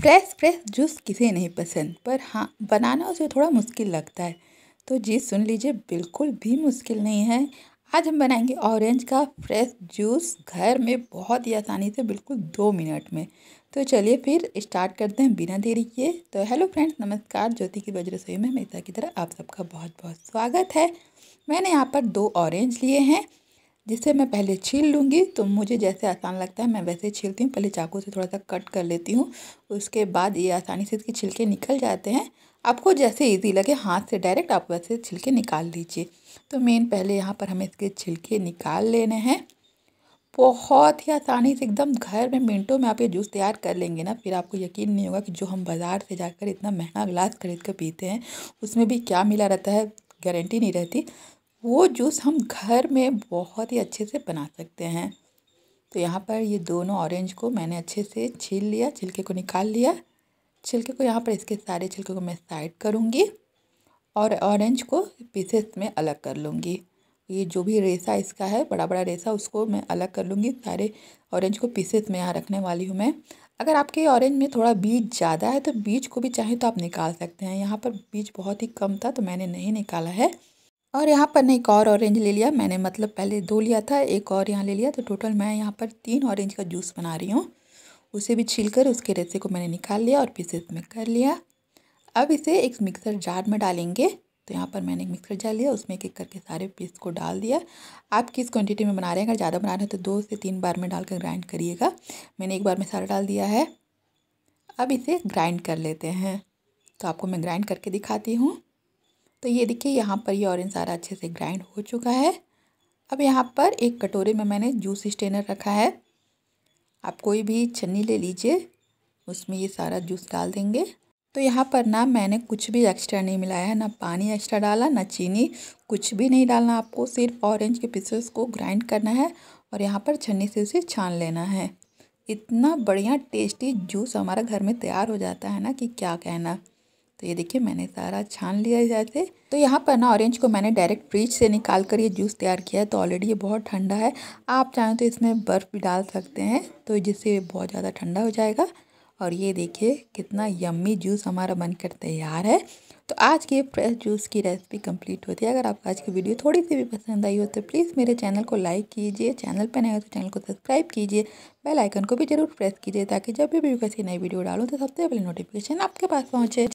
fresh fresh juice किसे नहीं पसंद पर हाँ बनाना उसे थोड़ा मुश्किल लगता है तो जी सुन लीजिए बिल्कुल भी मुश्किल नहीं है आज हम बनाएंगे ऑरेंज का फ्रेश जूस घर में बहुत ही आसानी से बिल्कुल दो मिनट में तो चलिए फिर स्टार्ट करते हैं बिना देरी किए तो हेलो फ्रेंड्स नमस्कार ज्योति की बज रसोई में हमेशा की तरह आप सबका बहुत बहुत स्वागत है मैंने यहाँ पर दो ऑरेंज लिए हैं जिसे मैं पहले छील लूँगी तो मुझे जैसे आसान लगता है मैं वैसे छीलती हूँ पहले चाकू से थोड़ा सा कट कर लेती हूँ उसके बाद ये आसानी से इसके छिलके निकल जाते हैं आपको जैसे इजी लगे हाथ से डायरेक्ट आप वैसे छिलके निकाल लीजिए तो मेन पहले यहाँ पर हमें इसके छिलके निकाल लेने हैं बहुत ही आसानी से एकदम घर में मिनटों में आप ये जूस तैयार कर लेंगे ना फिर आपको यकीन नहीं होगा कि जो हम बाज़ार से जाकर इतना महंगा ग्लास खरीद कर पीते हैं उसमें भी क्या मिला रहता है गारंटी नहीं रहती वो जूस हम घर में बहुत ही अच्छे से बना सकते हैं तो यहाँ पर ये दोनों ऑरेंज को मैंने अच्छे से छील लिया छिलके को निकाल लिया छिलके को यहाँ पर इसके सारे छिलके को मैं साइड करूँगी और ऑरेंज को पीसेस में अलग कर लूँगी ये जो भी रेसा इसका है बड़ा बड़ा रेसा उसको मैं अलग कर लूँगी सारे ऑरेंज को पीसेस में यहाँ रखने वाली हूँ मैं अगर आपके ऑरेंज में थोड़ा बीज ज़्यादा है तो बीज को भी चाहें तो आप निकाल सकते हैं यहाँ पर बीज बहुत ही कम था तो मैंने नहीं निकाला है और यहाँ पर ने एक और ऑरेंज ले लिया मैंने मतलब पहले दो लिया था एक और यहाँ ले लिया तो टोटल मैं यहाँ पर तीन ऑरेंज का जूस बना रही हूँ उसे भी छील कर उसके रेसे को मैंने निकाल लिया और पीसेस में कर लिया अब इसे एक मिक्सर जार में डालेंगे तो यहाँ पर मैंने एक मिक्सर जार लिया उसमें एक एक करके सारे पीस को डाल दिया आप किस क्वान्टिटी में बना रहे हैं अगर ज़्यादा बना रहे हैं तो दो से तीन बार में डाल कर ग्राइंड करिएगा मैंने एक बार में सारा डाल दिया है अब इसे ग्राइंड कर लेते हैं तो आपको मैं ग्राइंड करके दिखाती हूँ तो ये देखिए यहाँ पर ये ऑरेंज सारा अच्छे से ग्राइंड हो चुका है अब यहाँ पर एक कटोरे में मैंने जूस स्टेनर रखा है आप कोई भी छन्नी ले लीजिए उसमें ये सारा जूस डाल देंगे तो यहाँ पर ना मैंने कुछ भी एक्स्ट्रा नहीं मिलाया है ना पानी एक्स्ट्रा डाला ना चीनी कुछ भी नहीं डालना आपको सिर्फ ऑरेंज के पीसेस को ग्राइंड करना है और यहाँ पर छन्नी से उसे छान लेना है इतना बढ़िया टेस्टी जूस हमारा घर में तैयार हो जाता है ना कि क्या कहना तो ये देखिए मैंने सारा छान लिया इधर से तो यहाँ पर ना ऑरेंज को मैंने डायरेक्ट फ्रिज से निकाल कर ये जूस तैयार किया है तो ऑलरेडी ये बहुत ठंडा है आप चाहें तो इसमें बर्फ़ भी डाल सकते हैं तो जिससे बहुत ज़्यादा ठंडा हो जाएगा और ये देखिए कितना यम्मी जूस हमारा बनकर तैयार है तो आज की फ्रेश जूस की रेसिपी कंप्लीट होती है अगर आपको आज की वीडियो थोड़ी सी भी पसंद आई हो तो प्लीज़ मेरे चैनल को लाइक कीजिए चैनल पर नए हो तो चैनल को सब्सक्राइब कीजिए बेल आइकन को भी जरूर प्रेस कीजिए ताकि जब भी वीडियो कैसी नई वीडियो डालूँ तो सबसे पहले नोटिफिकेशन आपके पास पहुँचे